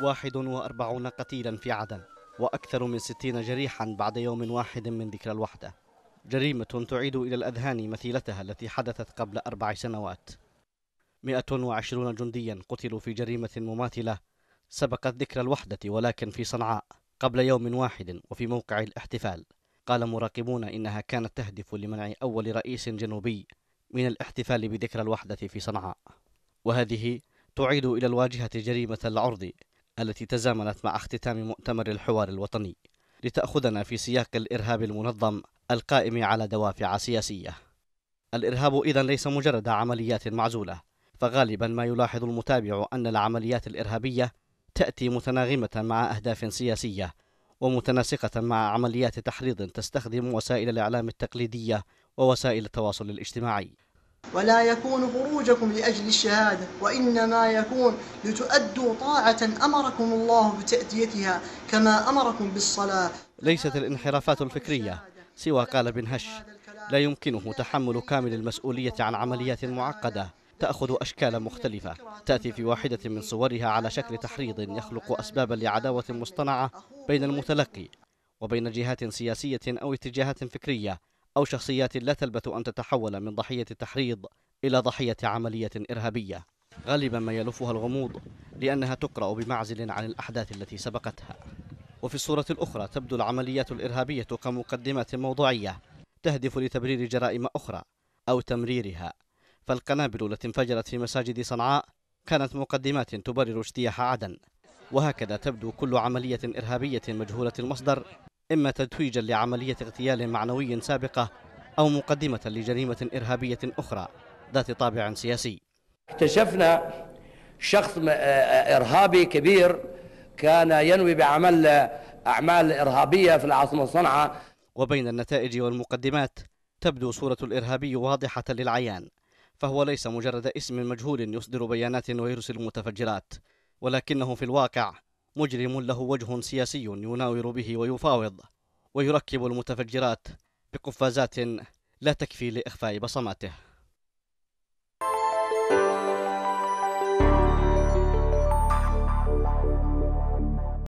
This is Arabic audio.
41 قتيلا في عدن وأكثر من 60 جريحا بعد يوم واحد من ذكرى الوحدة جريمة تعيد إلى الأذهان مثيلتها التي حدثت قبل أربع سنوات 120 جنديا قتلوا في جريمة مماثلة سبقت ذكرى الوحدة ولكن في صنعاء قبل يوم واحد وفي موقع الاحتفال قال مراقبون إنها كانت تهدف لمنع أول رئيس جنوبي من الاحتفال بذكرى الوحدة في صنعاء وهذه تعيد إلى الواجهة جريمة العرض التي تزامنت مع اختتام مؤتمر الحوار الوطني لتأخذنا في سياق الإرهاب المنظم القائم على دوافع سياسية الإرهاب إذا ليس مجرد عمليات معزولة فغالبا ما يلاحظ المتابع أن العمليات الإرهابية تأتي متناغمة مع أهداف سياسية ومتناسقة مع عمليات تحريض تستخدم وسائل الإعلام التقليدية ووسائل التواصل الاجتماعي ولا يكون خروجكم لأجل الشهادة وإنما يكون لتؤدوا طاعة أمركم الله بتأديتها كما أمركم بالصلاة ليست الانحرافات الفكرية سوى قال بن هش لا يمكنه تحمل كامل المسؤولية عن عمليات معقدة تأخذ أشكالا مختلفة تأتي في واحدة من صورها على شكل تحريض يخلق أسبابا لعداوة مصطنعة بين المتلقي وبين جهات سياسية أو اتجاهات فكرية أو شخصيات لا تلبث أن تتحول من ضحية تحريض إلى ضحية عملية إرهابية غالبا ما يلفها الغموض لأنها تقرأ بمعزل عن الأحداث التي سبقتها وفي الصورة الأخرى تبدو العمليات الإرهابية كمقدمة موضوعية تهدف لتبرير جرائم أخرى أو تمريرها فالقنابل التي انفجرت في مساجد صنعاء كانت مقدمات تبرر اجتياح عدن وهكذا تبدو كل عملية إرهابية مجهولة المصدر إما تتويجا لعملية اغتيال معنوي سابقة أو مقدمة لجريمة إرهابية أخرى ذات طابع سياسي اكتشفنا شخص إرهابي كبير كان ينوي بعمل أعمال إرهابية في العاصمة صنعاء وبين النتائج والمقدمات تبدو صورة الإرهابي واضحة للعيان فهو ليس مجرد اسم مجهول يصدر بيانات ويرسل متفجرات ولكنه في الواقع مجرم له وجه سياسي يناور به ويفاوض ويركب المتفجرات بقفازات لا تكفي لإخفاء بصماته